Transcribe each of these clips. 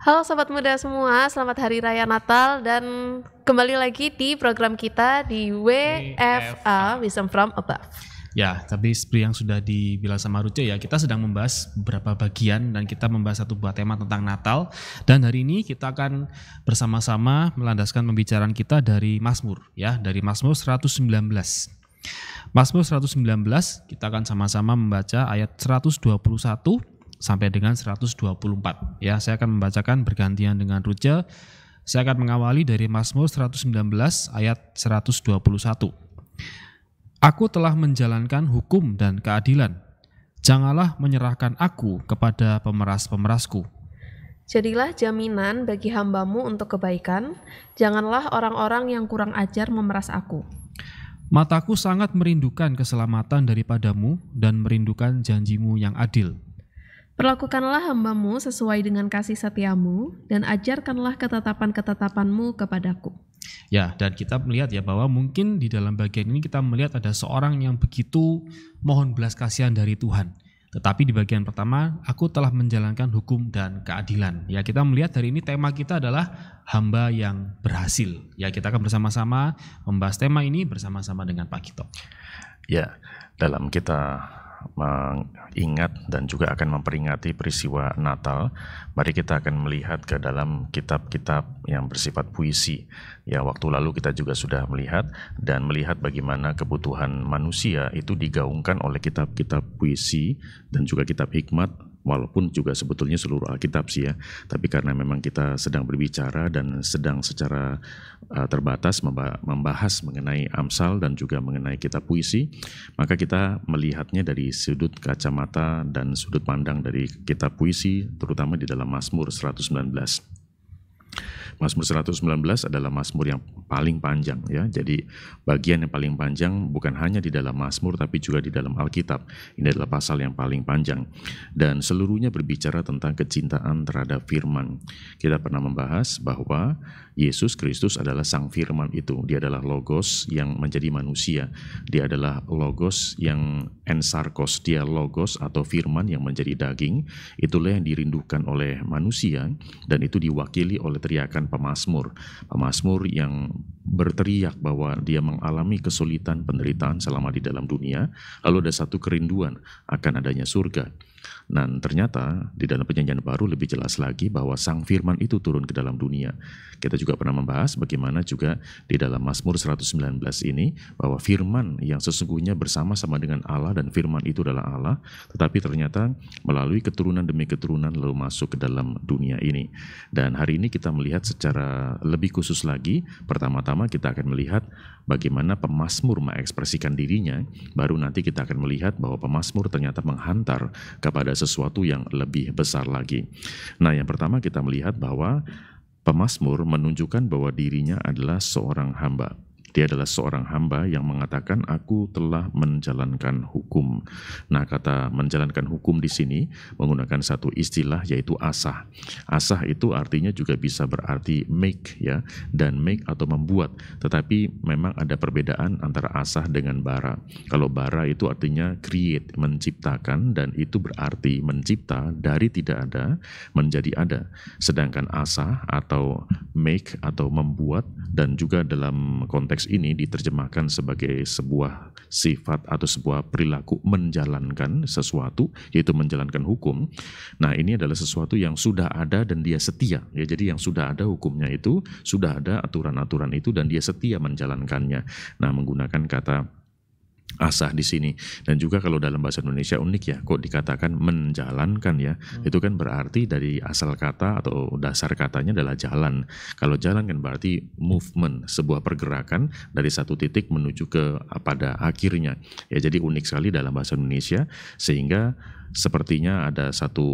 Halo sobat muda semua, selamat hari raya Natal dan kembali lagi di program kita di WFA Wisdom from Above. Ya, tapi seperti yang sudah dibilang sama Ruce ya, kita sedang membahas beberapa bagian dan kita membahas satu buah tema tentang Natal dan hari ini kita akan bersama-sama melandaskan pembicaraan kita dari Mazmur ya, dari Mazmur 119. Mazmur 119 kita akan sama-sama membaca ayat 121 sampai dengan 124. Ya, saya akan membacakan bergantian dengan Rutja. Saya akan mengawali dari Mazmur 119 ayat 121. Aku telah menjalankan hukum dan keadilan. Janganlah menyerahkan aku kepada pemeras-pemerasku. Jadilah jaminan bagi hambamu untuk kebaikan, janganlah orang-orang yang kurang ajar memeras aku. Mataku sangat merindukan keselamatan daripadamu dan merindukan janjimu yang adil. Perlakukanlah hambamu sesuai dengan kasih setiamu, dan ajarkanlah ketetapan-ketetapanmu kepadaku. Ya, dan kita melihat ya bahwa mungkin di dalam bagian ini kita melihat ada seorang yang begitu mohon belas kasihan dari Tuhan. Tetapi di bagian pertama, aku telah menjalankan hukum dan keadilan. Ya, kita melihat dari ini tema kita adalah hamba yang berhasil. Ya, kita akan bersama-sama membahas tema ini bersama-sama dengan Pak Kito. Ya, dalam kita mengingat dan juga akan memperingati peristiwa Natal, mari kita akan melihat ke dalam kitab-kitab yang bersifat puisi. Ya, waktu lalu kita juga sudah melihat dan melihat bagaimana kebutuhan manusia itu digaungkan oleh kitab-kitab puisi dan juga kitab hikmat walaupun juga sebetulnya seluruh Alkitab sih ya. Tapi karena memang kita sedang berbicara dan sedang secara uh, terbatas membahas mengenai Amsal dan juga mengenai kitab puisi, maka kita melihatnya dari sudut kacamata dan sudut pandang dari kitab puisi terutama di dalam Mazmur 119. Mazmur 119 adalah Masmur yang paling panjang ya. Jadi bagian yang paling panjang bukan hanya di dalam Masmur tapi juga di dalam Alkitab. Ini adalah pasal yang paling panjang dan seluruhnya berbicara tentang kecintaan terhadap firman. Kita pernah membahas bahwa Yesus Kristus adalah sang firman itu. Dia adalah logos yang menjadi manusia. Dia adalah logos yang ensarkos. Dia logos atau firman yang menjadi daging. Itulah yang dirindukan oleh manusia dan itu diwakili oleh teriakan pemasmur, pemasmur yang berteriak bahwa dia mengalami kesulitan penderitaan selama di dalam dunia. Lalu ada satu kerinduan akan adanya surga. Dan ternyata di dalam perjanjian baru lebih jelas lagi bahwa sang firman itu turun ke dalam dunia. Kita juga pernah membahas bagaimana juga di dalam Mazmur 119 ini bahwa firman yang sesungguhnya bersama-sama dengan Allah dan firman itu adalah Allah, tetapi ternyata melalui keturunan demi keturunan lalu masuk ke dalam dunia ini. Dan hari ini kita melihat secara lebih khusus lagi, pertama-tama kita akan melihat bagaimana pemasmur mengekspresikan dirinya, baru nanti kita akan melihat bahwa pemasmur ternyata menghantar kepada sesuatu yang lebih besar lagi. Nah, yang pertama kita melihat bahwa pemasmur menunjukkan bahwa dirinya adalah seorang hamba. Dia adalah seorang hamba yang mengatakan aku telah menjalankan hukum. Nah, kata menjalankan hukum di sini menggunakan satu istilah yaitu asah. Asah itu artinya juga bisa berarti make ya dan make atau membuat. Tetapi memang ada perbedaan antara asah dengan bara. Kalau bara itu artinya create, menciptakan dan itu berarti mencipta dari tidak ada menjadi ada. Sedangkan asah atau make atau membuat dan juga dalam konteks konteks ini diterjemahkan sebagai sebuah sifat atau sebuah perilaku menjalankan sesuatu, yaitu menjalankan hukum. Nah, ini adalah sesuatu yang sudah ada dan dia setia. Ya, jadi yang sudah ada hukumnya itu, sudah ada aturan-aturan itu dan dia setia menjalankannya. Nah, menggunakan kata asah di sini dan juga kalau dalam bahasa Indonesia unik ya kok dikatakan menjalankan ya hmm. itu kan berarti dari asal kata atau dasar katanya adalah jalan kalau jalan kan berarti movement sebuah pergerakan dari satu titik menuju ke pada akhirnya ya jadi unik sekali dalam bahasa Indonesia sehingga sepertinya ada satu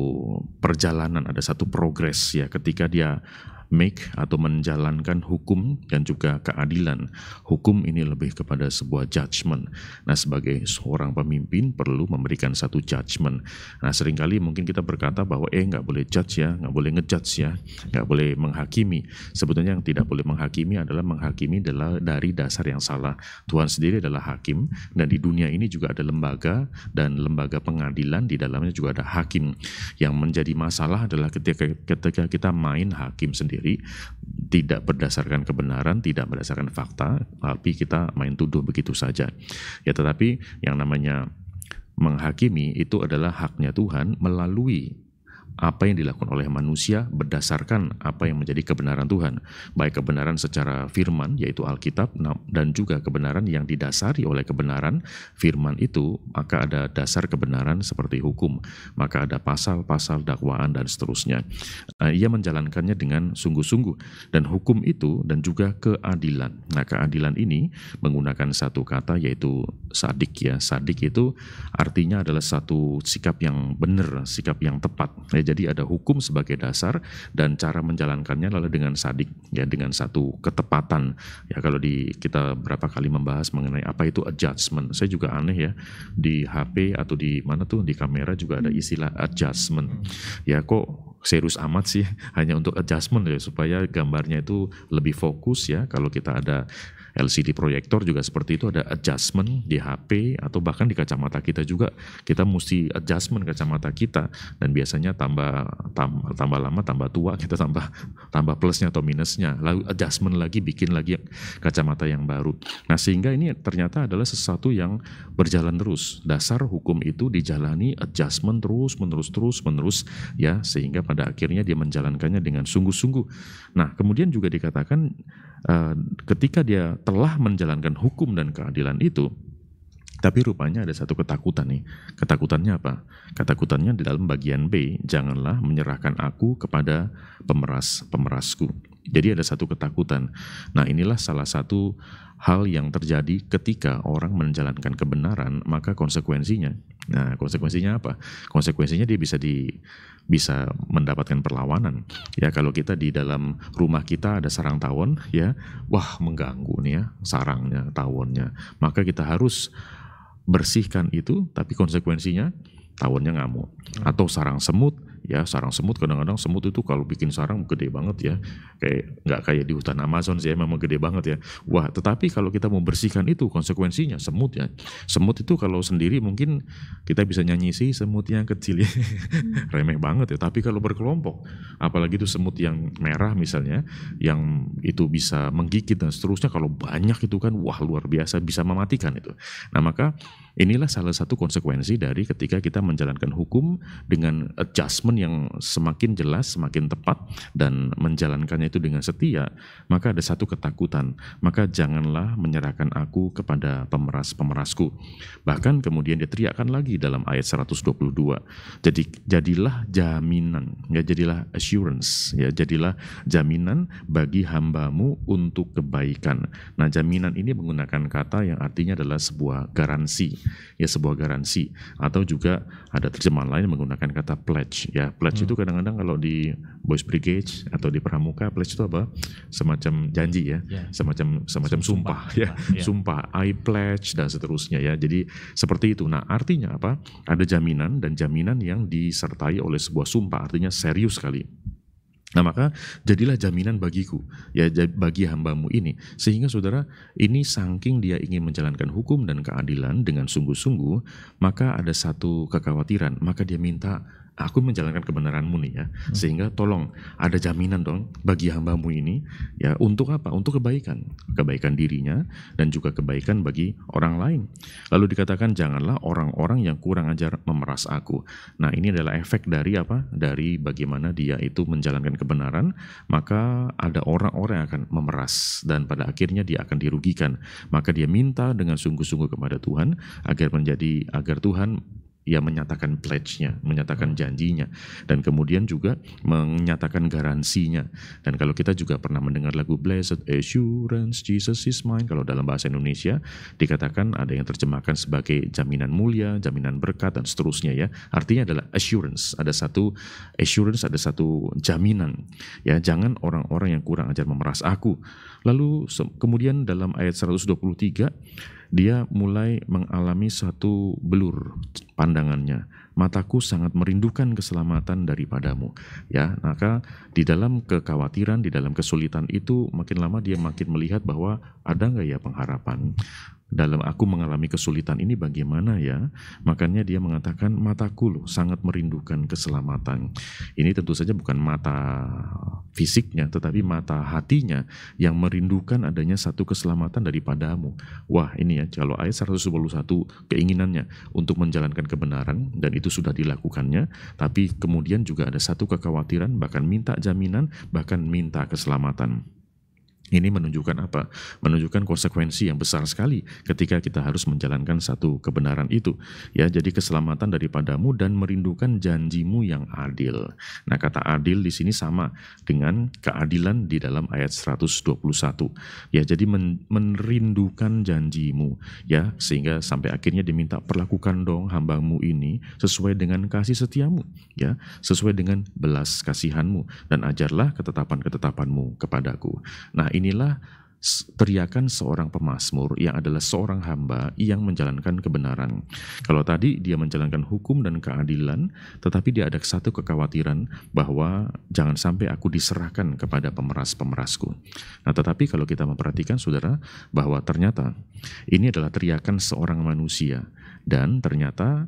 perjalanan ada satu progres ya ketika dia make atau menjalankan hukum dan juga keadilan. Hukum ini lebih kepada sebuah judgement. Nah, sebagai seorang pemimpin perlu memberikan satu judgement. Nah, seringkali mungkin kita berkata bahwa eh nggak boleh judge ya, nggak boleh ngejudge ya, nggak boleh menghakimi. Sebetulnya yang tidak boleh menghakimi adalah menghakimi adalah dari dasar yang salah. Tuhan sendiri adalah hakim dan di dunia ini juga ada lembaga dan lembaga pengadilan di dalamnya juga ada hakim. Yang menjadi masalah adalah ketika ketika kita main hakim sendiri sendiri tidak berdasarkan kebenaran, tidak berdasarkan fakta, tapi kita main tuduh begitu saja. Ya tetapi yang namanya menghakimi itu adalah haknya Tuhan melalui apa yang dilakukan oleh manusia berdasarkan apa yang menjadi kebenaran Tuhan, baik kebenaran secara firman yaitu Alkitab dan juga kebenaran yang didasari oleh kebenaran firman itu, maka ada dasar kebenaran seperti hukum, maka ada pasal-pasal dakwaan dan seterusnya. Nah, ia menjalankannya dengan sungguh-sungguh dan hukum itu dan juga keadilan. Nah, keadilan ini menggunakan satu kata yaitu sadik ya. Sadik itu artinya adalah satu sikap yang benar, sikap yang tepat. Nah, jadi ada hukum sebagai dasar dan cara menjalankannya adalah dengan sadik ya dengan satu ketepatan. Ya kalau di kita berapa kali membahas mengenai apa itu adjustment. Saya juga aneh ya di HP atau di mana tuh di kamera juga ada hmm. istilah adjustment. Hmm. Ya kok serius amat sih hanya untuk adjustment ya supaya gambarnya itu lebih fokus ya kalau kita ada LCD proyektor juga seperti itu ada adjustment di HP atau bahkan di kacamata kita juga kita mesti adjustment kacamata kita dan biasanya tambah tam, tambah lama tambah tua kita tambah tambah plusnya atau minusnya lalu adjustment lagi bikin lagi kacamata yang baru. Nah sehingga ini ternyata adalah sesuatu yang berjalan terus. Dasar hukum itu dijalani adjustment terus menerus terus menerus ya sehingga pada akhirnya dia menjalankannya dengan sungguh-sungguh. Nah kemudian juga dikatakan Eh, ketika dia telah menjalankan hukum dan keadilan itu, tapi rupanya ada satu ketakutan nih. Ketakutannya apa? Ketakutannya di dalam bagian B, janganlah menyerahkan aku kepada pemeras pemerasku. Jadi ada satu ketakutan. Nah, inilah salah satu hal yang terjadi ketika orang menjalankan kebenaran, maka konsekuensinya. Nah, konsekuensinya apa? Konsekuensinya dia bisa di bisa mendapatkan perlawanan. Ya, kalau kita di dalam rumah kita ada sarang tawon, ya, wah mengganggu nih ya sarangnya, tawonnya. Maka kita harus bersihkan itu, tapi konsekuensinya tawonnya ngamuk atau sarang semut ya sarang semut kadang-kadang semut itu kalau bikin sarang gede banget ya kayak nggak kayak di hutan Amazon sih ya, memang gede banget ya wah tetapi kalau kita membersihkan itu konsekuensinya semut ya semut itu kalau sendiri mungkin kita bisa nyanyi sih semut yang kecil ya hmm. remeh banget ya tapi kalau berkelompok apalagi itu semut yang merah misalnya yang itu bisa menggigit dan seterusnya kalau banyak itu kan wah luar biasa bisa mematikan itu nah maka Inilah salah satu konsekuensi dari ketika kita menjalankan hukum dengan adjustment yang semakin jelas, semakin tepat dan menjalankannya itu dengan setia, maka ada satu ketakutan. Maka janganlah menyerahkan aku kepada pemeras-pemerasku. Bahkan kemudian dia teriakkan lagi dalam ayat 122. Jadi jadilah jaminan, ya jadilah assurance, ya jadilah jaminan bagi hambamu untuk kebaikan. Nah, jaminan ini menggunakan kata yang artinya adalah sebuah garansi ya sebuah garansi atau juga ada terjemahan lain menggunakan kata pledge ya pledge hmm. itu kadang-kadang kalau di Boys Brigade atau di Pramuka pledge itu apa semacam janji ya yeah. semacam semacam sumpah, sumpah ya yeah. Ya. sumpah I pledge dan seterusnya ya jadi seperti itu nah artinya apa ada jaminan dan jaminan yang disertai oleh sebuah sumpah artinya serius sekali Nah maka jadilah jaminan bagiku, ya bagi hambamu ini. Sehingga saudara, ini saking dia ingin menjalankan hukum dan keadilan dengan sungguh-sungguh, maka ada satu kekhawatiran, maka dia minta aku menjalankan kebenaranmu nih ya hmm. sehingga tolong ada jaminan dong bagi hambamu ini ya untuk apa untuk kebaikan kebaikan dirinya dan juga kebaikan bagi orang lain lalu dikatakan janganlah orang-orang yang kurang ajar memeras aku nah ini adalah efek dari apa dari bagaimana dia itu menjalankan kebenaran maka ada orang-orang yang akan memeras dan pada akhirnya dia akan dirugikan maka dia minta dengan sungguh-sungguh kepada Tuhan agar menjadi agar Tuhan ia menyatakan pledge-nya, menyatakan janjinya, dan kemudian juga menyatakan garansinya. Dan kalau kita juga pernah mendengar lagu Blessed Assurance, Jesus is mine, kalau dalam bahasa Indonesia dikatakan ada yang terjemahkan sebagai jaminan mulia, jaminan berkat, dan seterusnya ya. Artinya adalah assurance, ada satu assurance, ada satu jaminan. Ya, jangan orang-orang yang kurang ajar memeras aku. Lalu kemudian dalam ayat 123, dia mulai mengalami satu belur pandangannya. Mataku sangat merindukan keselamatan daripadamu. Ya, maka di dalam kekhawatiran, di dalam kesulitan itu makin lama dia makin melihat bahwa ada nggak ya pengharapan dalam aku mengalami kesulitan ini bagaimana ya? Makanya dia mengatakan mataku loh sangat merindukan keselamatan. Ini tentu saja bukan mata fisiknya tetapi mata hatinya yang merindukan adanya satu keselamatan daripadamu. Wah, ini ya kalau ayat 121 keinginannya untuk menjalankan kebenaran dan itu sudah dilakukannya, tapi kemudian juga ada satu kekhawatiran bahkan minta jaminan, bahkan minta keselamatan. Ini menunjukkan apa? Menunjukkan konsekuensi yang besar sekali ketika kita harus menjalankan satu kebenaran itu. Ya, jadi keselamatan daripadamu dan merindukan janjimu yang adil. Nah, kata adil di sini sama dengan keadilan di dalam ayat 121. Ya, jadi men merindukan janjimu ya, sehingga sampai akhirnya diminta perlakukan dong hambamu ini sesuai dengan kasih setiamu, ya, sesuai dengan belas kasihanmu dan ajarlah ketetapan-ketetapanmu kepadaku. Nah, inilah teriakan seorang pemazmur yang adalah seorang hamba yang menjalankan kebenaran. Kalau tadi dia menjalankan hukum dan keadilan, tetapi dia ada satu kekhawatiran bahwa jangan sampai aku diserahkan kepada pemeras-pemerasku. Nah, tetapi kalau kita memperhatikan saudara bahwa ternyata ini adalah teriakan seorang manusia dan ternyata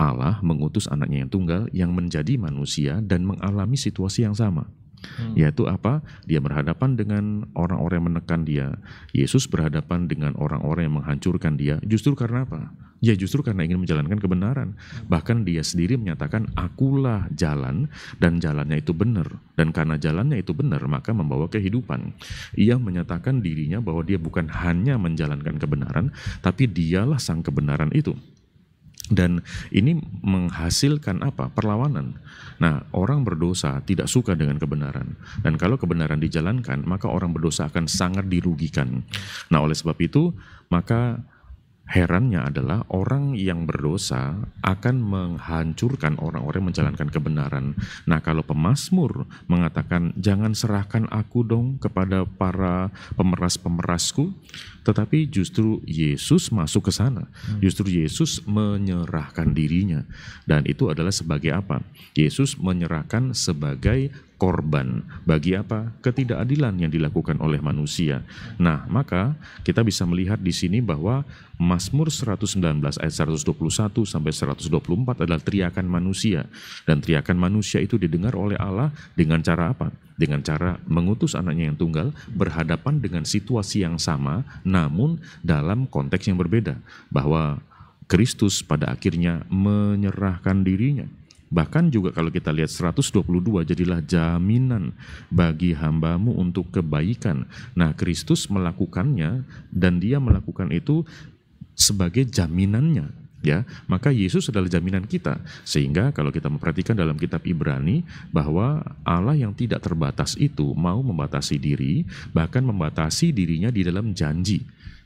Allah mengutus anaknya yang tunggal yang menjadi manusia dan mengalami situasi yang sama. Hmm. Yaitu apa? Dia berhadapan dengan orang-orang yang menekan dia. Yesus berhadapan dengan orang-orang yang menghancurkan dia. Justru karena apa? Ya justru karena ingin menjalankan kebenaran. Bahkan dia sendiri menyatakan, akulah jalan dan jalannya itu benar. Dan karena jalannya itu benar, maka membawa kehidupan. Ia menyatakan dirinya bahwa dia bukan hanya menjalankan kebenaran, tapi dialah sang kebenaran itu dan ini menghasilkan apa? Perlawanan. Nah, orang berdosa tidak suka dengan kebenaran. Dan kalau kebenaran dijalankan, maka orang berdosa akan sangat dirugikan. Nah, oleh sebab itu, maka herannya adalah orang yang berdosa akan menghancurkan orang-orang yang menjalankan kebenaran. Nah, kalau pemazmur mengatakan, "Jangan serahkan aku dong kepada para pemeras-pemerasku," Tetapi justru Yesus masuk ke sana. Hmm. Justru Yesus menyerahkan dirinya. Dan itu adalah sebagai apa? Yesus menyerahkan sebagai korban bagi apa ketidakadilan yang dilakukan oleh manusia. Nah, maka kita bisa melihat di sini bahwa Mazmur 119 ayat 121 sampai 124 adalah teriakan manusia dan teriakan manusia itu didengar oleh Allah dengan cara apa? Dengan cara mengutus anaknya yang tunggal berhadapan dengan situasi yang sama namun dalam konteks yang berbeda bahwa Kristus pada akhirnya menyerahkan dirinya Bahkan juga kalau kita lihat 122 jadilah jaminan bagi hambamu untuk kebaikan. Nah Kristus melakukannya dan dia melakukan itu sebagai jaminannya ya maka Yesus adalah jaminan kita sehingga kalau kita memperhatikan dalam kitab Ibrani bahwa Allah yang tidak terbatas itu mau membatasi diri bahkan membatasi dirinya di dalam janji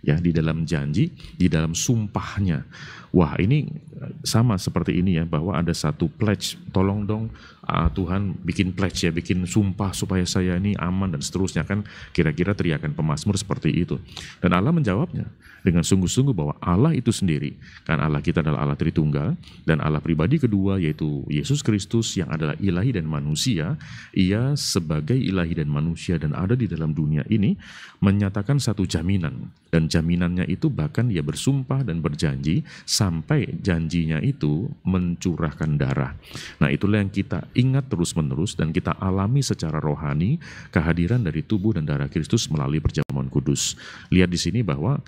ya di dalam janji, di dalam sumpahnya. Wah, ini eh, sama seperti ini ya bahwa ada satu pledge, tolong dong uh, Tuhan bikin pledge ya, bikin sumpah supaya saya ini aman dan seterusnya kan kira-kira teriakan pemazmur seperti itu. Dan Allah menjawabnya dengan sungguh-sungguh bahwa Allah itu sendiri kan Allah kita adalah Allah Tritunggal dan Allah pribadi kedua yaitu Yesus Kristus yang adalah ilahi dan manusia, ia sebagai ilahi dan manusia dan ada di dalam dunia ini menyatakan satu jaminan dan jaminannya itu bahkan ia bersumpah dan berjanji sampai janjinya itu mencurahkan darah. Nah, itulah yang kita ingat terus-menerus dan kita alami secara rohani kehadiran dari tubuh dan darah Kristus melalui perjamuan kudus. Lihat di sini bahwa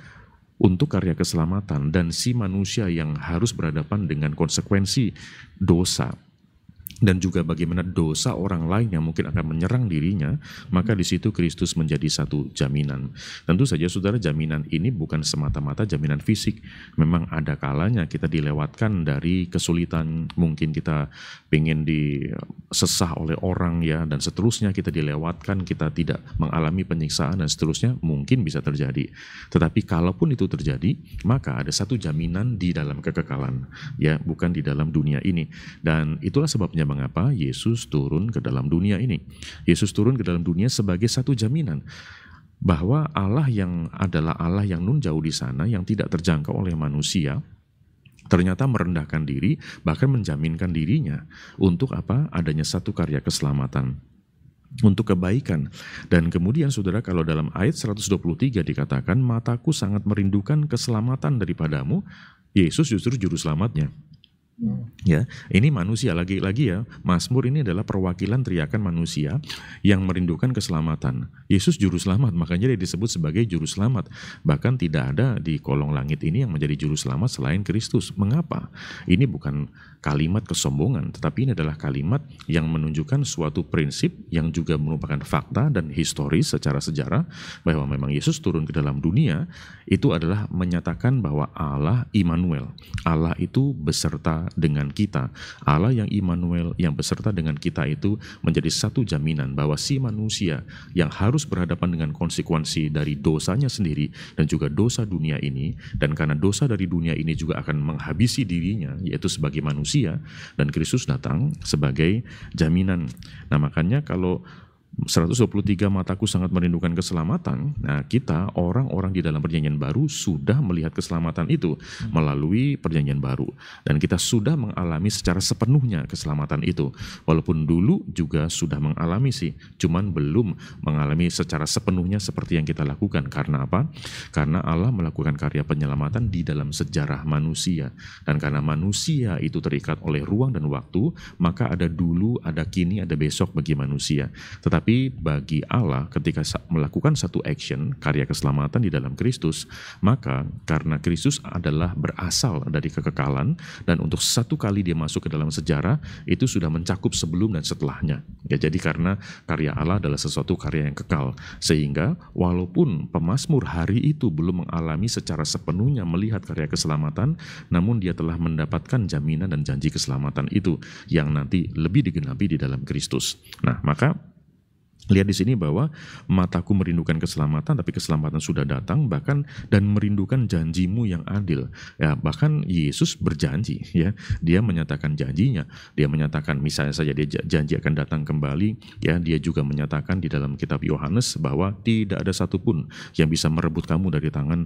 untuk karya keselamatan dan si manusia yang harus berhadapan dengan konsekuensi dosa dan juga bagaimana dosa orang lain yang mungkin akan menyerang dirinya, maka di situ Kristus menjadi satu jaminan. Tentu saja saudara jaminan ini bukan semata-mata jaminan fisik. Memang ada kalanya kita dilewatkan dari kesulitan, mungkin kita ingin disesah oleh orang ya dan seterusnya kita dilewatkan, kita tidak mengalami penyiksaan dan seterusnya mungkin bisa terjadi. Tetapi kalaupun itu terjadi, maka ada satu jaminan di dalam kekekalan ya, bukan di dalam dunia ini. Dan itulah sebabnya Itulah mengapa Yesus turun ke dalam dunia ini. Yesus turun ke dalam dunia sebagai satu jaminan bahwa Allah yang adalah Allah yang nun jauh di sana yang tidak terjangkau oleh manusia ternyata merendahkan diri bahkan menjaminkan dirinya untuk apa adanya satu karya keselamatan untuk kebaikan. Dan kemudian saudara kalau dalam ayat 123 dikatakan mataku sangat merindukan keselamatan daripadamu, Yesus justru juru selamatnya. Hmm. Ya, ini manusia lagi-lagi ya. Mazmur ini adalah perwakilan teriakan manusia yang merindukan keselamatan. Yesus juru selamat, makanya dia disebut sebagai juru selamat. Bahkan tidak ada di kolong langit ini yang menjadi juru selamat selain Kristus. Mengapa? Ini bukan kalimat kesombongan, tetapi ini adalah kalimat yang menunjukkan suatu prinsip yang juga merupakan fakta dan historis secara sejarah bahwa memang Yesus turun ke dalam dunia itu adalah menyatakan bahwa Allah Immanuel, Allah itu beserta dengan kita. Allah yang Immanuel yang beserta dengan kita itu menjadi satu jaminan bahwa si manusia yang harus berhadapan dengan konsekuensi dari dosanya sendiri dan juga dosa dunia ini dan karena dosa dari dunia ini juga akan menghabisi dirinya yaitu sebagai manusia dan Kristus datang sebagai jaminan. Nah, makanya kalau 123 mataku sangat merindukan keselamatan. Nah, kita orang-orang di dalam perjanjian baru sudah melihat keselamatan itu melalui perjanjian baru dan kita sudah mengalami secara sepenuhnya keselamatan itu. Walaupun dulu juga sudah mengalami sih, cuman belum mengalami secara sepenuhnya seperti yang kita lakukan. Karena apa? Karena Allah melakukan karya penyelamatan di dalam sejarah manusia dan karena manusia itu terikat oleh ruang dan waktu, maka ada dulu, ada kini, ada besok bagi manusia. Tetapi tapi bagi Allah ketika melakukan satu action karya keselamatan di dalam Kristus, maka karena Kristus adalah berasal dari kekekalan dan untuk satu kali dia masuk ke dalam sejarah itu sudah mencakup sebelum dan setelahnya. Ya jadi karena karya Allah adalah sesuatu karya yang kekal sehingga walaupun pemazmur hari itu belum mengalami secara sepenuhnya melihat karya keselamatan, namun dia telah mendapatkan jaminan dan janji keselamatan itu yang nanti lebih digenapi di dalam Kristus. Nah, maka Lihat di sini bahwa mataku merindukan keselamatan, tapi keselamatan sudah datang, bahkan dan merindukan janjimu yang adil. Ya, bahkan Yesus berjanji, ya, dia menyatakan janjinya. Dia menyatakan, misalnya saja dia janji akan datang kembali, ya, dia juga menyatakan di dalam kitab Yohanes bahwa tidak ada satupun yang bisa merebut kamu dari tangan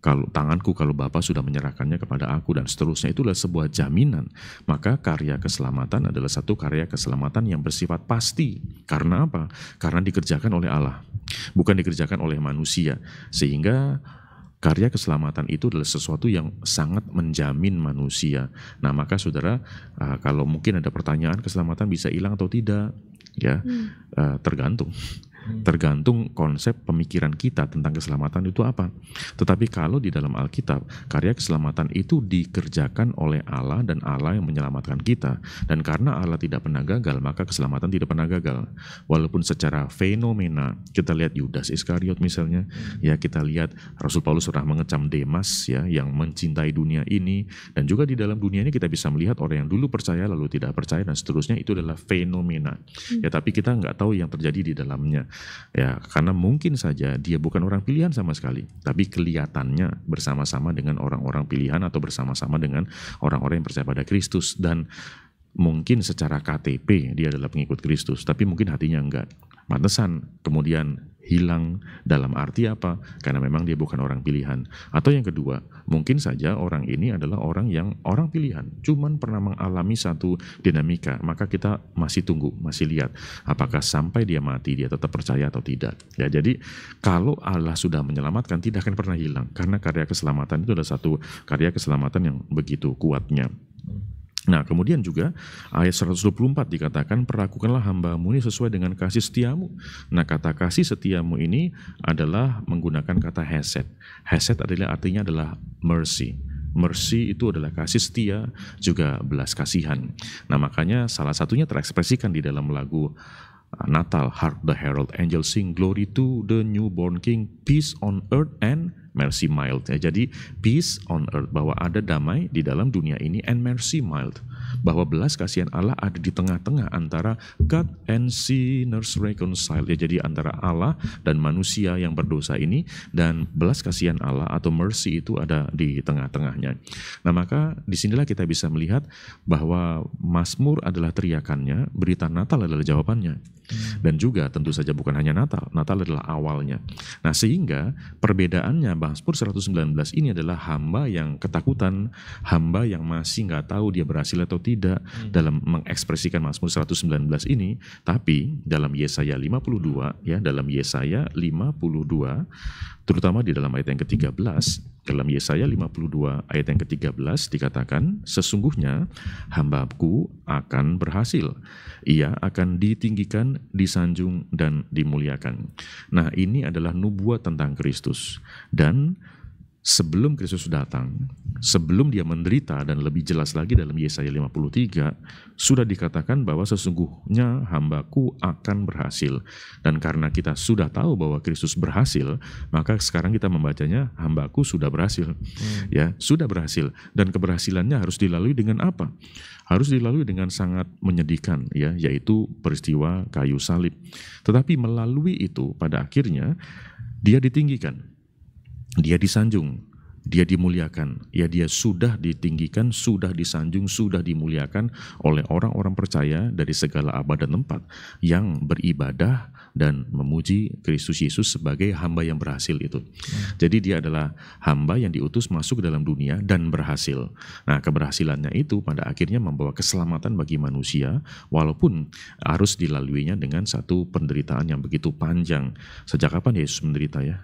kalau tanganku kalau Bapa sudah menyerahkannya kepada aku dan seterusnya itulah sebuah jaminan maka karya keselamatan adalah satu karya keselamatan yang bersifat pasti karena apa karena dikerjakan oleh Allah bukan dikerjakan oleh manusia sehingga karya keselamatan itu adalah sesuatu yang sangat menjamin manusia. Nah, maka saudara, eh, kalau mungkin ada pertanyaan keselamatan bisa hilang atau tidak, ya hmm. Eh, tergantung Hmm. Tergantung konsep pemikiran kita tentang keselamatan itu apa. Tetapi kalau di dalam Alkitab, karya keselamatan itu dikerjakan oleh Allah dan Allah yang menyelamatkan kita. Dan karena Allah tidak pernah gagal, maka keselamatan tidak pernah gagal. Walaupun secara fenomena, kita lihat Yudas Iskariot misalnya, hmm. ya kita lihat Rasul Paulus sudah mengecam Demas ya yang mencintai dunia ini dan juga di dalam dunia ini kita bisa melihat orang yang dulu percaya lalu tidak percaya dan seterusnya itu adalah fenomena. Hmm. Ya tapi kita nggak tahu yang terjadi di dalamnya. Ya, karena mungkin saja dia bukan orang pilihan sama sekali, tapi kelihatannya bersama-sama dengan orang-orang pilihan atau bersama-sama dengan orang-orang yang percaya pada Kristus dan mungkin secara KTP dia adalah pengikut Kristus, tapi mungkin hatinya enggak. Mantesan kemudian hilang dalam arti apa? Karena memang dia bukan orang pilihan. Atau yang kedua, mungkin saja orang ini adalah orang yang orang pilihan, cuman pernah mengalami satu dinamika, maka kita masih tunggu, masih lihat apakah sampai dia mati dia tetap percaya atau tidak. Ya, jadi kalau Allah sudah menyelamatkan tidak akan pernah hilang karena karya keselamatan itu adalah satu karya keselamatan yang begitu kuatnya. Nah, kemudian juga ayat 124 dikatakan, "Perlakukanlah hambamu ini sesuai dengan kasih setiamu." Nah, kata kasih setiamu ini adalah menggunakan kata hesed. Hesed adalah artinya adalah mercy. Mercy itu adalah kasih setia, juga belas kasihan. Nah, makanya salah satunya terekspresikan di dalam lagu uh, Natal, Hark the Herald Angels Sing Glory to the Newborn King, Peace on Earth and mercy mild ya. Jadi peace on earth bahwa ada damai di dalam dunia ini and mercy mild bahwa belas kasihan Allah ada di tengah-tengah antara God and sinners reconciled ya. Jadi antara Allah dan manusia yang berdosa ini dan belas kasihan Allah atau mercy itu ada di tengah-tengahnya. Nah, maka disinilah kita bisa melihat bahwa Mazmur adalah teriakannya, berita Natal adalah jawabannya. Hmm. Dan juga tentu saja bukan hanya Natal, Natal adalah awalnya. Nah sehingga perbedaannya Pur 119 ini adalah hamba yang ketakutan, hamba yang masih nggak tahu dia berhasil atau tidak hmm. dalam mengekspresikan Mazmur 119 ini, tapi dalam Yesaya 52 ya dalam Yesaya 52 terutama di dalam ayat yang ke-13 dalam Yesaya 52 ayat yang ke-13 dikatakan, Sesungguhnya hambaku akan berhasil. Ia akan ditinggikan, disanjung, dan dimuliakan. Nah ini adalah nubuat tentang Kristus. Dan sebelum Kristus datang, sebelum dia menderita dan lebih jelas lagi dalam Yesaya 53 sudah dikatakan bahwa sesungguhnya hambaku akan berhasil dan karena kita sudah tahu bahwa Kristus berhasil maka sekarang kita membacanya hambaku sudah berhasil hmm. ya sudah berhasil dan keberhasilannya harus dilalui dengan apa harus dilalui dengan sangat menyedihkan ya yaitu peristiwa kayu salib tetapi melalui itu pada akhirnya dia ditinggikan dia disanjung, dia dimuliakan. Ya dia sudah ditinggikan, sudah disanjung, sudah dimuliakan oleh orang-orang percaya dari segala abad dan tempat yang beribadah dan memuji Kristus Yesus sebagai hamba yang berhasil itu. Hmm. Jadi dia adalah hamba yang diutus masuk ke dalam dunia dan berhasil. Nah, keberhasilannya itu pada akhirnya membawa keselamatan bagi manusia walaupun harus dilaluinya dengan satu penderitaan yang begitu panjang. Sejak kapan Yesus menderita ya?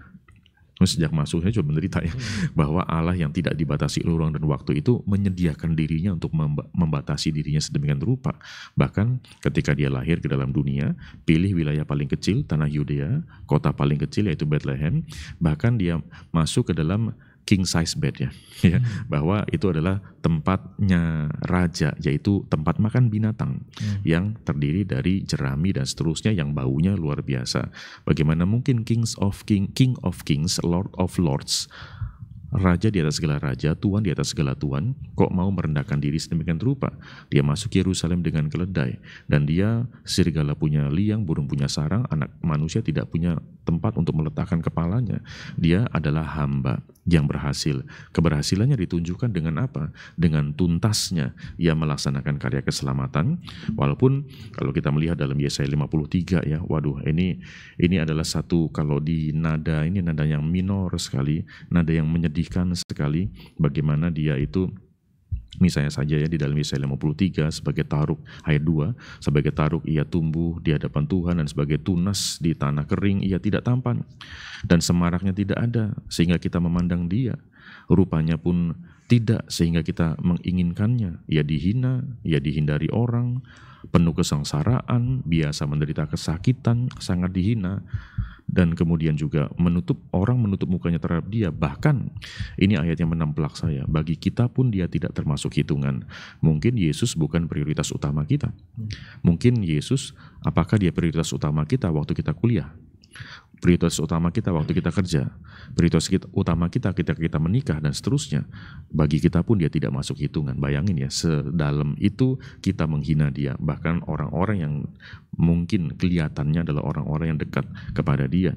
sejak masuknya saya coba menderita ya hmm. bahwa Allah yang tidak dibatasi ruang dan waktu itu menyediakan dirinya untuk membatasi dirinya sedemikian rupa bahkan ketika dia lahir ke dalam dunia pilih wilayah paling kecil tanah Yudea kota paling kecil yaitu Bethlehem bahkan dia masuk ke dalam king size bed ya, ya hmm. bahwa itu adalah tempatnya raja yaitu tempat makan binatang hmm. yang terdiri dari jerami dan seterusnya yang baunya luar biasa. Bagaimana mungkin kings of king, king of kings, lord of lords Raja di atas segala raja, tuan di atas segala tuan, kok mau merendahkan diri sedemikian rupa? Dia masuk Yerusalem dengan keledai, dan dia serigala punya liang, burung punya sarang, anak manusia tidak punya tempat untuk meletakkan kepalanya. Dia adalah hamba yang berhasil. Keberhasilannya ditunjukkan dengan apa? Dengan tuntasnya ia melaksanakan karya keselamatan, walaupun kalau kita melihat dalam Yesaya 53 ya, waduh ini ini adalah satu kalau di nada ini nada yang minor sekali, nada yang menyedih menyedihkan sekali bagaimana dia itu misalnya saja ya di dalam Yesaya 53 sebagai taruk ayat 2 sebagai taruk ia tumbuh di hadapan Tuhan dan sebagai tunas di tanah kering ia tidak tampan dan semaraknya tidak ada sehingga kita memandang dia rupanya pun tidak sehingga kita menginginkannya. Ia dihina, ia dihindari orang, penuh kesengsaraan, biasa menderita kesakitan, sangat dihina dan kemudian juga menutup orang menutup mukanya terhadap dia bahkan ini ayat yang menemplak saya bagi kita pun dia tidak termasuk hitungan mungkin Yesus bukan prioritas utama kita hmm. mungkin Yesus apakah dia prioritas utama kita waktu kita kuliah prioritas utama kita waktu kita kerja, prioritas kita, utama kita kita kita menikah dan seterusnya. Bagi kita pun dia tidak masuk hitungan. Bayangin ya, sedalam itu kita menghina dia. Bahkan orang-orang yang mungkin kelihatannya adalah orang-orang yang dekat kepada dia.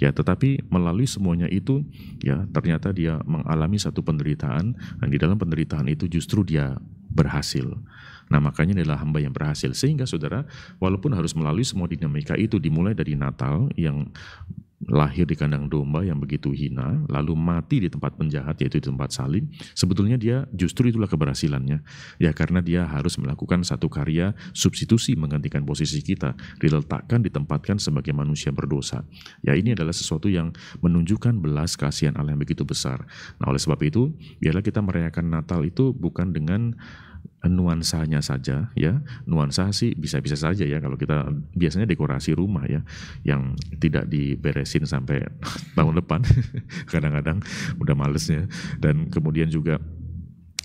Ya, tetapi melalui semuanya itu ya ternyata dia mengalami satu penderitaan dan di dalam penderitaan itu justru dia berhasil. Nah makanya adalah hamba yang berhasil. Sehingga saudara, walaupun harus melalui semua dinamika itu dimulai dari Natal yang lahir di kandang domba yang begitu hina, lalu mati di tempat penjahat yaitu di tempat salib, sebetulnya dia justru itulah keberhasilannya. Ya karena dia harus melakukan satu karya substitusi menggantikan posisi kita, diletakkan, ditempatkan sebagai manusia berdosa. Ya ini adalah sesuatu yang menunjukkan belas kasihan Allah yang begitu besar. Nah oleh sebab itu, biarlah kita merayakan Natal itu bukan dengan nuansanya saja ya nuansa sih bisa-bisa saja ya kalau kita biasanya dekorasi rumah ya yang tidak diberesin sampai tahun depan kadang-kadang udah malesnya dan kemudian juga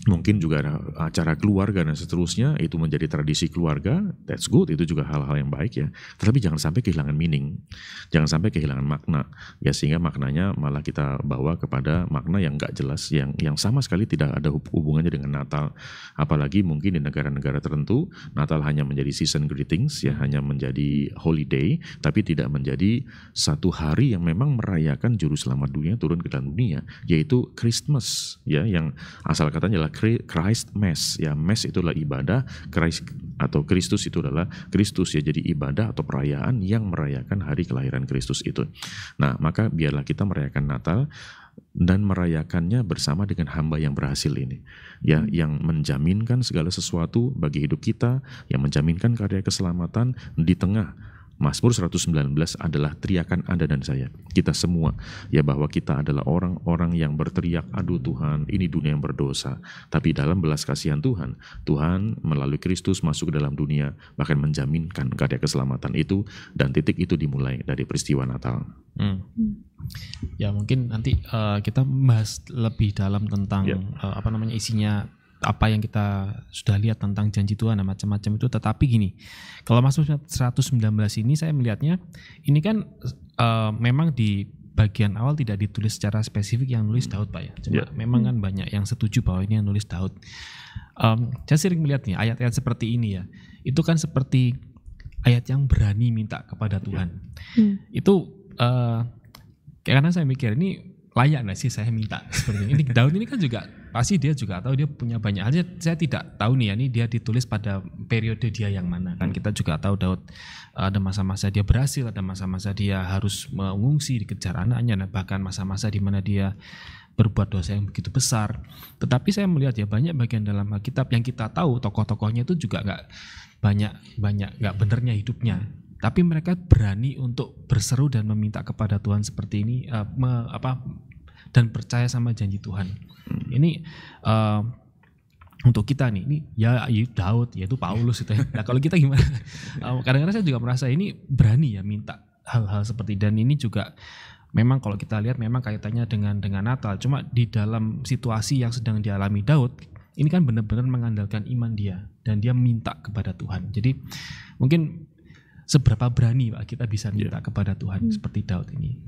mungkin juga ada acara keluarga dan seterusnya itu menjadi tradisi keluarga that's good itu juga hal-hal yang baik ya tetapi jangan sampai kehilangan meaning jangan sampai kehilangan makna ya sehingga maknanya malah kita bawa kepada makna yang gak jelas yang yang sama sekali tidak ada hubungannya dengan Natal apalagi mungkin di negara-negara tertentu Natal hanya menjadi season greetings ya hanya menjadi holiday tapi tidak menjadi satu hari yang memang merayakan juru selamat dunia turun ke dalam dunia yaitu Christmas ya yang asal katanya adalah Christ Mass ya Mass itulah ibadah Christ atau Kristus itu adalah Kristus ya jadi ibadah atau perayaan yang merayakan hari kelahiran Kristus itu. Nah, maka biarlah kita merayakan Natal dan merayakannya bersama dengan hamba yang berhasil ini ya hmm. yang menjaminkan segala sesuatu bagi hidup kita yang menjaminkan karya keselamatan di tengah Mazmur 119 adalah teriakan Anda dan saya, kita semua, ya bahwa kita adalah orang-orang yang berteriak, aduh Tuhan, ini dunia yang berdosa. Tapi dalam belas kasihan Tuhan, Tuhan melalui Kristus masuk ke dalam dunia, bahkan menjaminkan karya keselamatan itu, dan titik itu dimulai dari peristiwa Natal. Hmm. hmm. Ya mungkin nanti uh, kita bahas lebih dalam tentang yeah. Ya. uh, apa namanya isinya apa yang kita sudah lihat tentang janji Tuhan dan macam-macam itu tetapi gini kalau masuk 119 ini saya melihatnya ini kan uh, memang di bagian awal tidak ditulis secara spesifik yang nulis Daud Pak ya. Cuma yeah. memang kan hmm. banyak yang setuju bahwa ini yang nulis Daud. Um, saya sering melihat ayat-ayat seperti ini ya. Itu kan seperti ayat yang berani minta kepada ya. Tuhan. Yeah. Hmm. Itu uh, karena saya mikir ini layak nggak sih saya minta seperti ini. ini Daud ini kan juga pasti dia juga tahu dia punya banyak hal. Saya tidak tahu nih ya, ini dia ditulis pada periode dia yang mana kan kita juga tahu Daud ada masa-masa dia berhasil, ada masa-masa dia harus mengungsi dikejar anaknya, dan bahkan masa-masa di mana dia berbuat dosa yang begitu besar. Tetapi saya melihat ya banyak bagian dalam Alkitab yang kita tahu tokoh-tokohnya itu juga nggak banyak banyak nggak benernya hidupnya tapi mereka berani untuk berseru dan meminta kepada Tuhan seperti ini uh, me, apa dan percaya sama janji Tuhan. Ini uh, untuk kita nih, ini ya, ya Daud, yaitu Paulus itu. Ya. Nah kalau kita gimana? Eh, kadang-kadang saya juga merasa ini berani ya minta hal-hal seperti dan ini juga memang kalau kita lihat memang kaitannya dengan dengan Natal. Cuma di dalam situasi yang sedang dialami Daud, ini kan benar-benar mengandalkan iman dia dan dia minta kepada Tuhan. Jadi mungkin seberapa berani Pak kita bisa minta yeah. kepada Tuhan hmm. seperti Daud ini.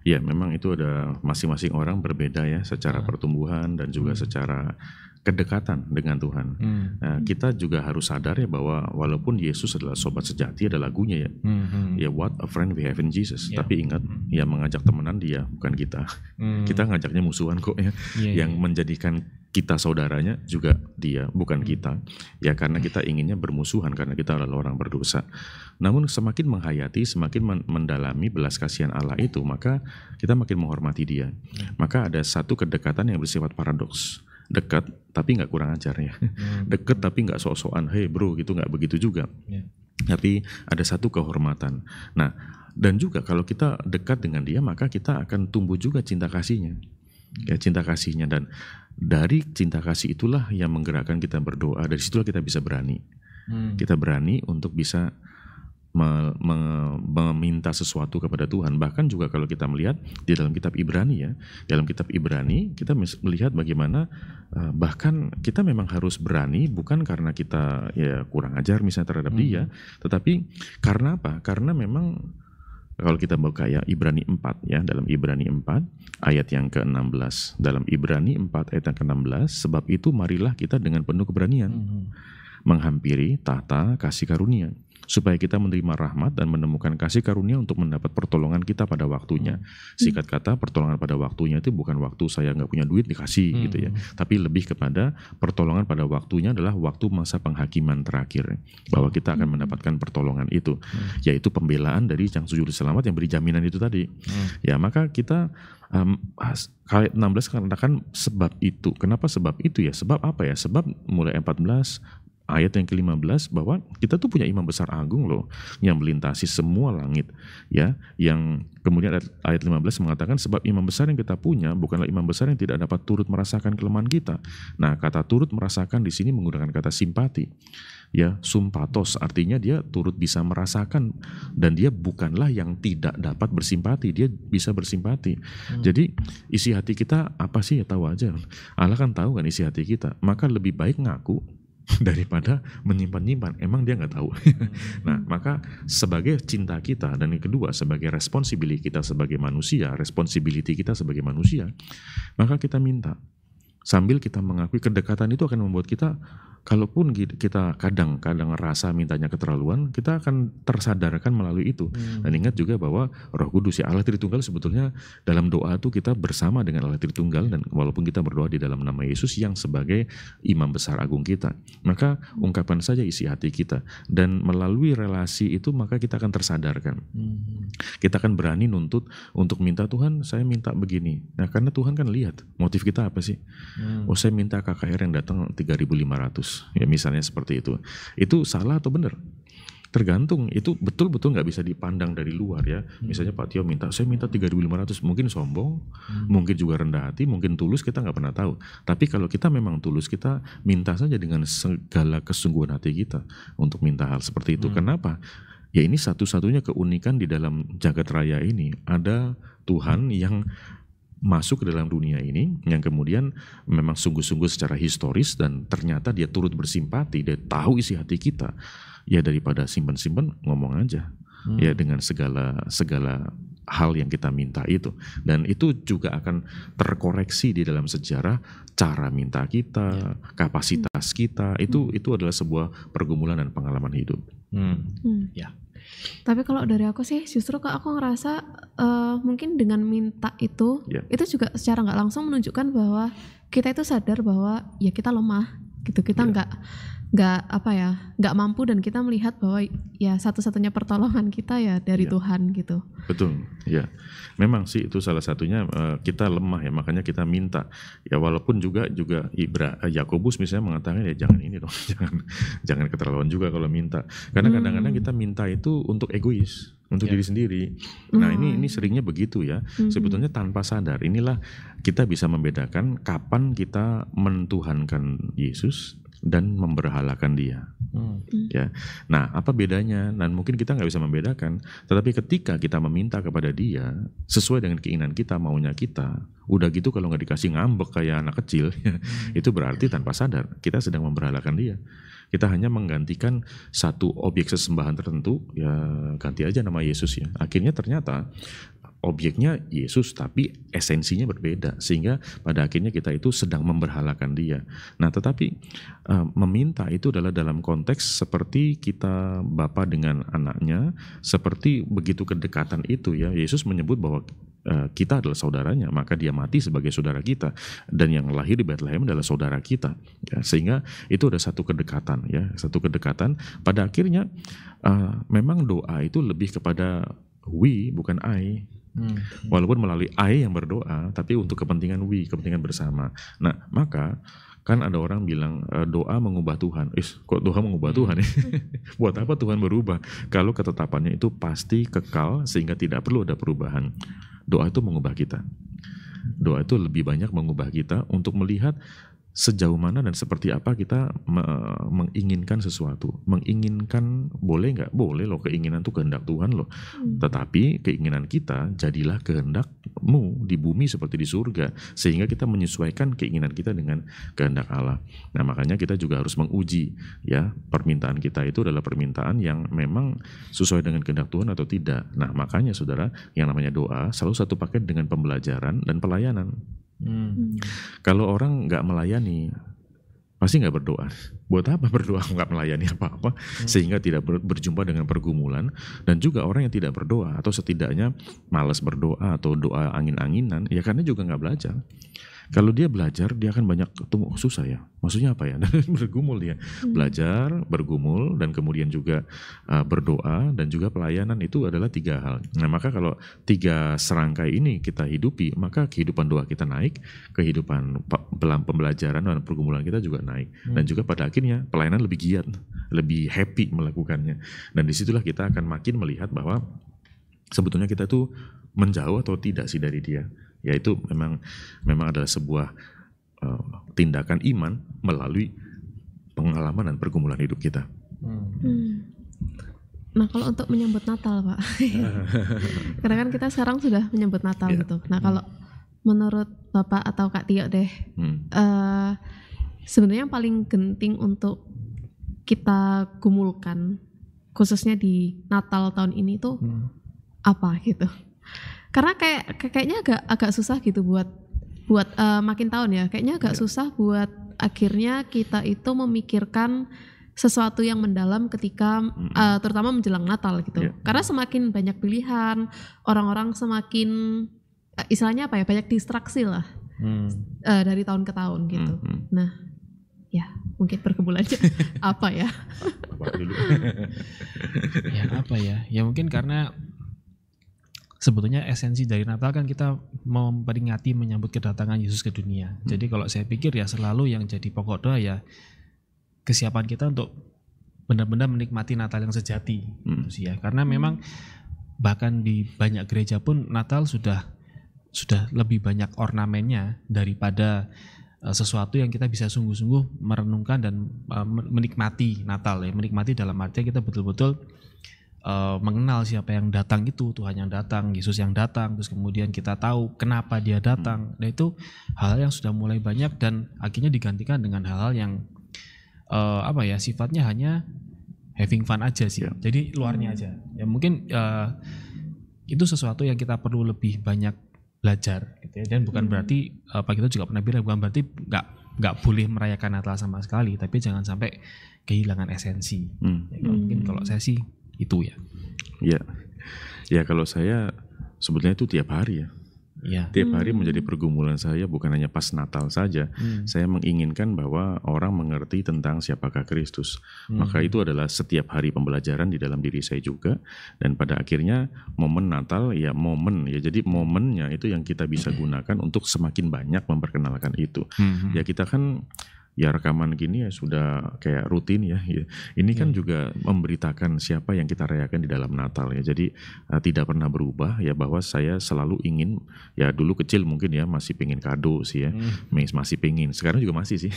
Ya, memang itu ada masing-masing orang berbeda ya secara iya. pertumbuhan dan juga hmm. secara kedekatan dengan Tuhan. Hmm. Nah, kita juga harus sadar ya bahwa walaupun Yesus adalah sobat sejati ada lagunya ya. Hmm. hmm. Ya what a friend we have in Jesus. Yeah. Tapi ingat hmm. yang mengajak temenan dia bukan kita. Hmm. Kita ngajaknya musuhan kok ya. Yeah, iya. yang yeah. menjadikan kita saudaranya juga dia, bukan hmm. kita. Ya karena kita inginnya bermusuhan karena kita adalah orang berdosa. Namun semakin menghayati, semakin mendalami belas kasihan Allah itu, maka kita makin menghormati dia. Ya. Maka ada satu kedekatan yang bersifat paradoks dekat tapi nggak kurang ajar ya hmm. tapi nggak sok-sokan hei bro gitu nggak begitu juga yeah. tapi ada satu kehormatan nah dan juga kalau kita dekat dengan dia maka kita akan tumbuh juga cinta kasihnya ya cinta kasihnya dan dari cinta kasih itulah yang menggerakkan kita berdoa dari situlah kita bisa berani hmm. kita berani untuk bisa meminta sesuatu kepada Tuhan. Bahkan juga kalau kita melihat di dalam kitab Ibrani ya, dalam kitab Ibrani kita melihat bagaimana eh, bahkan kita memang harus berani bukan karena kita ya kurang ajar misalnya terhadap hmm. dia, tetapi karena apa? Karena memang kalau kita buka ya Ibrani 4 ya dalam Ibrani 4 ayat yang ke-16 dalam Ibrani 4 ayat yang ke-16 sebab itu marilah kita dengan penuh keberanian hmm. menghampiri tahta kasih karunia supaya kita menerima rahmat dan menemukan kasih karunia untuk mendapat pertolongan kita pada waktunya. Hmm. Sikat kata, pertolongan pada waktunya itu bukan waktu saya nggak punya duit dikasih hmm. gitu ya, tapi lebih kepada pertolongan pada waktunya adalah waktu masa penghakiman terakhir bahwa kita akan hmm. mendapatkan pertolongan itu, hmm. yaitu pembelaan dari yang sujud selamat yang beri jaminan itu tadi. Hmm. Ya maka kita um, ayat 16 kan sebab itu. Kenapa sebab itu ya? Sebab apa ya? Sebab mulai 14, ayat yang ke-15 bahwa kita tuh punya imam besar agung loh yang melintasi semua langit ya yang kemudian ayat, ayat 15 mengatakan sebab imam besar yang kita punya bukanlah imam besar yang tidak dapat turut merasakan kelemahan kita. Nah, kata turut merasakan di sini menggunakan kata simpati. Ya, sumpatos artinya dia turut bisa merasakan dan dia bukanlah yang tidak dapat bersimpati, dia bisa bersimpati. Hmm. Jadi, isi hati kita apa sih ya tahu aja. Allah kan tahu kan isi hati kita. Maka lebih baik ngaku daripada menyimpan-nyimpan. Emang dia nggak tahu. nah, maka sebagai cinta kita dan yang kedua sebagai responsibility kita sebagai manusia, responsibility kita sebagai manusia, maka kita minta sambil kita mengakui kedekatan itu akan membuat kita kalaupun kita kadang-kadang rasa mintanya keterlaluan, kita akan tersadarkan melalui itu. Hmm. Dan ingat juga bahwa Roh Kudus ya Allah Tritunggal sebetulnya dalam doa itu kita bersama dengan Allah Tritunggal dan walaupun kita berdoa di dalam nama Yesus yang sebagai imam besar agung kita, maka ungkapan saja isi hati kita dan melalui relasi itu maka kita akan tersadarkan. Hmm. Kita akan berani nuntut untuk minta Tuhan, saya minta begini. Nah, karena Tuhan kan lihat motif kita apa sih? Hmm. Oh, saya minta KKR yang datang 3500 ya misalnya seperti itu itu salah atau benar tergantung itu betul-betul nggak bisa dipandang dari luar ya hmm. misalnya Pak Tio minta saya minta 3.500 mungkin sombong hmm. mungkin juga rendah hati mungkin tulus kita nggak pernah tahu tapi kalau kita memang tulus kita minta saja dengan segala kesungguhan hati kita untuk minta hal seperti itu hmm. kenapa ya ini satu-satunya keunikan di dalam jagat raya ini ada Tuhan yang masuk ke dalam dunia ini yang kemudian memang sungguh-sungguh secara historis dan ternyata dia turut bersimpati dia tahu isi hati kita ya daripada simpen-simpen ngomong aja hmm. ya dengan segala segala hal yang kita minta itu dan itu juga akan terkoreksi di dalam sejarah cara minta kita ya. kapasitas hmm. kita itu hmm. itu adalah sebuah pergumulan dan pengalaman hidup hmm. Hmm. ya tapi kalau dari aku sih justru kak aku ngerasa uh, mungkin dengan minta itu yeah. itu juga secara nggak langsung menunjukkan bahwa kita itu sadar bahwa ya kita lemah gitu kita ya. nggak yeah nggak apa ya nggak mampu dan kita melihat bahwa ya satu-satunya pertolongan kita ya dari ya. Tuhan gitu betul ya memang sih itu salah satunya eh, kita lemah ya makanya kita minta ya walaupun juga juga Ibra eh, Yakobus misalnya mengatakan ya jangan ini dong jangan jangan keterlaluan juga kalau minta karena hmm. kadang-kadang hmm. kita minta itu untuk egois untuk ya. diri sendiri. Nah, hmm. ini ini hmm. seringnya begitu ya. hmm Sebetulnya tanpa sadar inilah kita bisa membedakan kapan kita mentuhankan Yesus dan memberhalakan dia. Hmm. Ya, nah apa bedanya? Dan nah, mungkin kita nggak bisa membedakan. Tetapi ketika kita meminta kepada dia sesuai dengan keinginan kita, maunya kita, udah gitu kalau nggak dikasih ngambek kayak anak kecil, ya, hmm. itu berarti tanpa sadar kita sedang memberhalakan dia. Kita hanya menggantikan satu objek sesembahan tertentu, ya ganti aja nama Yesus ya. Akhirnya ternyata objeknya Yesus tapi esensinya berbeda sehingga pada akhirnya kita itu sedang memberhalakan dia. Nah, tetapi uh, meminta itu adalah dalam konteks seperti kita bapa dengan anaknya, seperti begitu kedekatan itu ya. Yesus menyebut bahwa uh, kita adalah saudaranya, maka dia mati sebagai saudara kita dan yang lahir di Bethlehem adalah saudara kita. Ya, sehingga itu ada satu kedekatan ya, satu kedekatan. Pada akhirnya uh, memang doa itu lebih kepada we bukan I Hmm, hmm. Walaupun melalui I yang berdoa, tapi untuk kepentingan we, kepentingan bersama. Nah, maka kan ada orang bilang eh, doa mengubah Tuhan. Is, kok doa mengubah hmm. Tuhan? Ya? Buat apa Tuhan berubah? Kalau ketetapannya itu pasti kekal sehingga tidak perlu ada perubahan. Doa itu mengubah kita. Doa itu lebih banyak mengubah kita untuk melihat sejauh mana dan seperti apa kita me menginginkan sesuatu. Menginginkan boleh nggak? Boleh loh, keinginan itu kehendak Tuhan loh. Hmm. Tetapi keinginan kita jadilah kehendakmu di bumi seperti di surga. Sehingga kita menyesuaikan keinginan kita dengan kehendak Allah. Nah makanya kita juga harus menguji ya permintaan kita itu adalah permintaan yang memang sesuai dengan kehendak Tuhan atau tidak. Nah makanya saudara yang namanya doa selalu satu paket dengan pembelajaran dan pelayanan. Hmm. Hmm. Kalau orang nggak melayani, pasti nggak berdoa. Buat apa berdoa nggak melayani apa-apa hmm. sehingga tidak ber, berjumpa dengan pergumulan dan juga orang yang tidak berdoa atau setidaknya malas berdoa atau doa angin-anginan, ya karena juga nggak belajar. Kalau dia belajar, dia akan banyak ketemu oh, susah ya. Maksudnya apa ya? bergumul dia, hmm. belajar, bergumul, dan kemudian juga uh, berdoa dan juga pelayanan itu adalah tiga hal. Nah maka kalau tiga serangkai ini kita hidupi, maka kehidupan doa kita naik, kehidupan pelan pembelajaran dan pergumulan kita juga naik, hmm. dan juga pada akhirnya pelayanan lebih giat, lebih happy melakukannya. Dan disitulah kita akan makin melihat bahwa sebetulnya kita tuh menjauh atau tidak sih dari dia ya itu memang memang adalah sebuah uh, tindakan iman melalui pengalaman dan pergumulan hidup kita. Hmm. Nah kalau untuk menyambut Natal pak, karena kan kita sekarang sudah menyambut Natal yeah. gitu. Nah kalau hmm. menurut bapak atau kak Tio deh, hmm. uh, sebenarnya yang paling genting untuk kita gumulkan khususnya di Natal tahun ini tuh hmm. apa gitu? karena kayak kayaknya agak agak susah gitu buat buat uh, makin tahun ya kayaknya agak yeah. susah buat akhirnya kita itu memikirkan sesuatu yang mendalam ketika uh, terutama menjelang Natal gitu yeah. karena semakin banyak pilihan orang-orang semakin uh, istilahnya apa ya banyak distraksi lah hmm. uh, dari tahun ke tahun gitu hmm. nah ya mungkin berkebun aja apa ya ya apa ya ya mungkin karena sebetulnya esensi dari Natal kan kita memperingati menyambut kedatangan Yesus ke dunia. Hmm. Jadi kalau saya pikir ya selalu yang jadi pokok doa ya kesiapan kita untuk benar-benar menikmati Natal yang sejati, hmm. Gitu ya. Karena memang bahkan di banyak gereja pun Natal sudah sudah lebih banyak ornamennya daripada eh, sesuatu yang kita bisa sungguh-sungguh merenungkan dan eh, menikmati Natal ya, menikmati dalam artian kita betul-betul uh, mengenal siapa yang datang itu Tuhan yang datang Yesus yang datang terus kemudian kita tahu kenapa dia datang hmm. nah itu hal yang sudah mulai banyak dan akhirnya digantikan dengan hal-hal yang uh, apa ya sifatnya hanya having fun aja sih yeah. jadi luarnya aja ya mungkin uh, itu sesuatu yang kita perlu lebih banyak belajar gitu ya dan bukan hmm. berarti uh, Pak juga pernah bilang bukan berarti nggak nggak boleh merayakan Natal sama sekali tapi jangan sampai kehilangan esensi hmm. ya, mungkin hmm. kalau saya sih itu ya. Ya, ya kalau saya sebetulnya itu tiap hari ya. ya. Tiap hmm. hari menjadi pergumulan saya bukan hanya pas Natal saja. Hmm. Saya menginginkan bahwa orang mengerti tentang siapakah Kristus. Hmm. Maka itu adalah setiap hari pembelajaran di dalam diri saya juga. Dan pada akhirnya momen Natal ya momen ya. Jadi momennya itu yang kita bisa hmm. gunakan untuk semakin banyak memperkenalkan itu. Hmm. Ya kita kan ya rekaman gini ya sudah kayak rutin ya. ya. Ini kan hmm. juga memberitakan siapa yang kita rayakan di dalam Natal ya. Jadi uh, tidak pernah berubah ya bahwa saya selalu ingin ya dulu kecil mungkin ya masih pingin kado sih ya, hmm. masih pingin. Sekarang juga masih sih.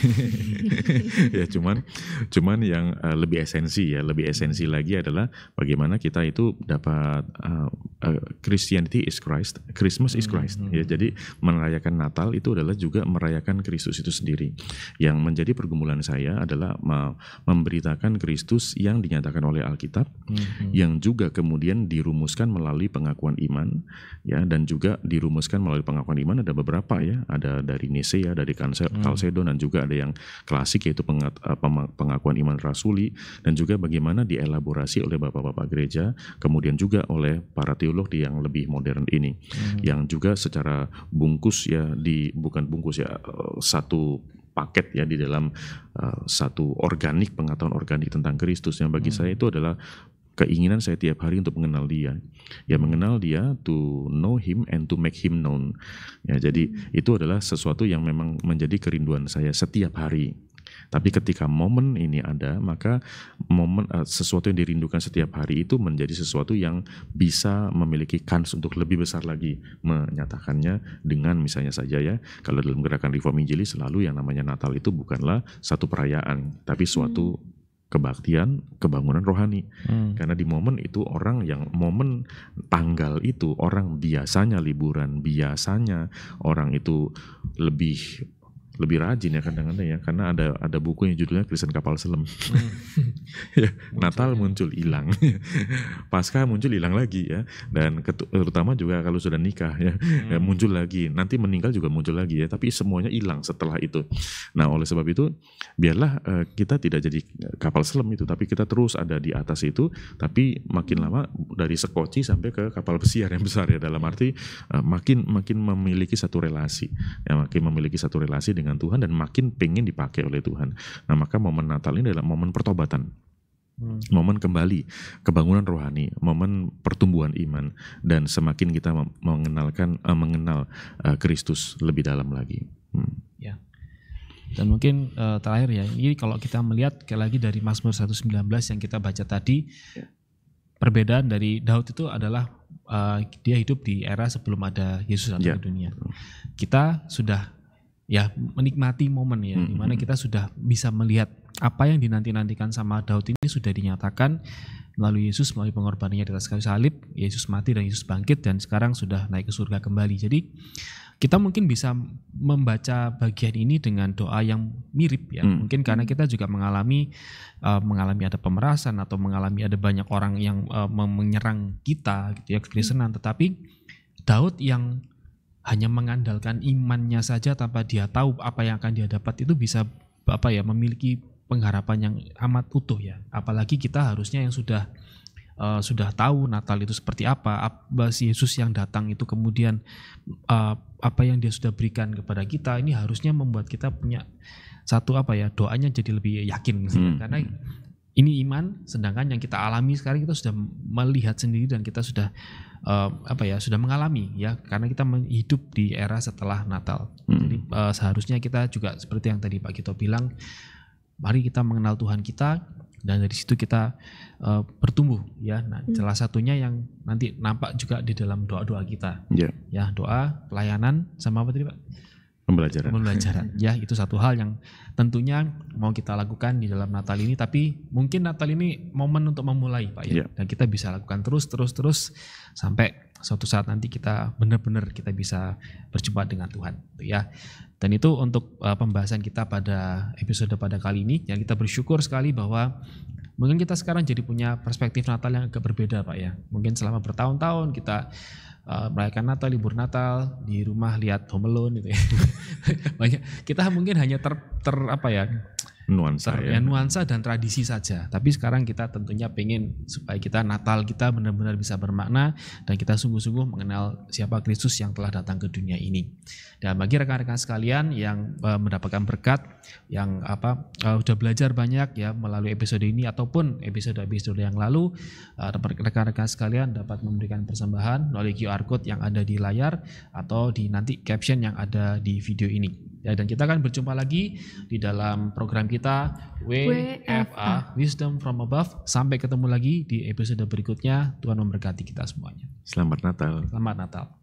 ya cuman cuman yang uh, lebih esensi ya, lebih esensi hmm. lagi adalah bagaimana kita itu dapat uh, uh, Christianity is Christ, Christmas is hmm, Christ. Hmm. Ya hmm. jadi merayakan Natal itu adalah juga merayakan Kristus itu sendiri yang menjadi pergumulan saya adalah memberitakan Kristus yang dinyatakan oleh Alkitab hmm. yang juga kemudian dirumuskan melalui pengakuan iman ya dan juga dirumuskan melalui pengakuan iman ada beberapa ya ada dari Nisea dari Kalsedon hmm. dan juga ada yang klasik yaitu eh, pengakuan iman rasuli dan juga bagaimana dielaborasi oleh bapak-bapak gereja kemudian juga oleh para teolog yang lebih modern ini hmm. yang juga secara bungkus ya di bukan bungkus ya eh, satu paket ya di dalam uh, satu organik pengetahuan organik tentang Kristus yang bagi hmm. saya itu adalah keinginan saya tiap hari untuk mengenal dia. Ya hmm. mengenal dia to know him and to make him known. Ya jadi hmm. itu adalah sesuatu yang memang menjadi kerinduan saya setiap hari. Tapi ketika momen ini ada, maka momen uh, sesuatu yang dirindukan setiap hari itu menjadi sesuatu yang bisa memiliki kans untuk lebih besar lagi menyatakannya dengan misalnya saja ya, kalau dalam gerakan reform Injili selalu yang namanya Natal itu bukanlah satu perayaan, tapi suatu hmm kebaktian, kebangunan rohani. Hmm. Karena di momen itu orang yang momen tanggal itu orang biasanya liburan, biasanya orang itu lebih lebih rajin ya kadang-kadang ya karena ada ada buku yang judulnya Kristen Kapal Selam. Hmm. ya, muncul. Natal ya. muncul hilang. Pasca muncul hilang lagi ya dan terutama juga kalau sudah nikah ya, hmm. ya muncul lagi. Nanti meninggal juga muncul lagi ya tapi semuanya hilang setelah itu. Nah, oleh sebab itu biarlah uh, kita tidak jadi kapal selam itu tapi kita terus ada di atas itu tapi makin lama dari sekoci sampai ke kapal pesiar yang besar ya dalam arti uh, makin makin memiliki satu relasi ya makin memiliki satu relasi dengan dengan Tuhan dan makin pengen dipakai oleh Tuhan. Nah maka momen Natal ini adalah momen pertobatan. Hmm. Momen kembali, kebangunan rohani, momen pertumbuhan iman, dan semakin kita mengenalkan uh, mengenal eh, Kristus lebih dalam lagi. Hmm. Ya. Dan mungkin uh, terakhir ya, ini kalau kita melihat lagi dari Mazmur 119 yang kita baca tadi, ya. perbedaan dari Daud itu adalah uh, dia hidup di era sebelum ada Yesus datang ya. ke dunia. Kita sudah ya menikmati momen ya -hmm. dimana kita sudah bisa melihat apa yang dinanti-nantikan sama Daud ini sudah dinyatakan melalui Yesus melalui pengorbanannya di atas kayu salib Yesus mati dan Yesus bangkit dan sekarang sudah naik ke surga kembali jadi kita mungkin bisa membaca bagian ini dengan doa yang mirip ya hmm. mungkin karena kita juga mengalami uh, mengalami ada pemerasan atau mengalami ada banyak orang yang uh, menyerang kita gitu ya kekristenan hmm. tetapi Daud yang hanya mengandalkan imannya saja tanpa dia tahu apa yang akan dia dapat itu bisa apa ya memiliki pengharapan yang amat utuh ya apalagi kita harusnya yang sudah uh, sudah tahu Natal itu seperti apa apa si Yesus yang datang itu kemudian uh, apa yang dia sudah berikan kepada kita ini harusnya membuat kita punya satu apa ya doanya jadi lebih yakin gitu. hmm. karena hmm ini iman sedangkan yang kita alami sekarang kita sudah melihat sendiri dan kita sudah uh, apa ya sudah mengalami ya karena kita hidup di era setelah Natal hmm. jadi uh, seharusnya kita juga seperti yang tadi Pak Gito bilang mari kita mengenal Tuhan kita dan dari situ kita uh, bertumbuh ya nah, hmm. salah satunya yang nanti nampak juga di dalam doa doa kita yeah. ya doa pelayanan sama apa tadi Pak pembelajaran. Pembelajaran. ya, itu satu hal yang tentunya mau kita lakukan di dalam Natal ini tapi mungkin Natal ini momen untuk memulai, Pak ya. Yeah. Dan kita bisa lakukan terus terus terus sampai suatu saat nanti kita benar-benar kita bisa berjumpa dengan Tuhan, gitu ya. Dan itu untuk uh, pembahasan kita pada episode pada kali ini yang kita bersyukur sekali bahwa mungkin kita sekarang jadi punya perspektif Natal yang agak berbeda, Pak ya. Mungkin selama bertahun-tahun kita uh, merayakan Natal, libur Natal, di rumah lihat Home Alone gitu ya. Banyak kita mungkin hanya ter, ter apa ya? nuansa ya. ya nuansa dan tradisi saja tapi sekarang kita tentunya pengen supaya kita Natal kita benar-benar bisa bermakna dan kita sungguh-sungguh mengenal siapa Kristus yang telah datang ke dunia ini dan bagi rekan-rekan sekalian yang eh, mendapatkan berkat yang apa uh, belajar banyak ya melalui episode ini ataupun episode-episode yang lalu eh, rekan-rekan sekalian dapat memberikan persembahan melalui QR code yang ada di layar atau di nanti caption yang ada di video ini Ya, dan kita akan berjumpa lagi di dalam program kita WFA Wisdom from Above. Sampai ketemu lagi di episode berikutnya. Tuhan memberkati kita semuanya. Selamat Natal. Selamat Natal.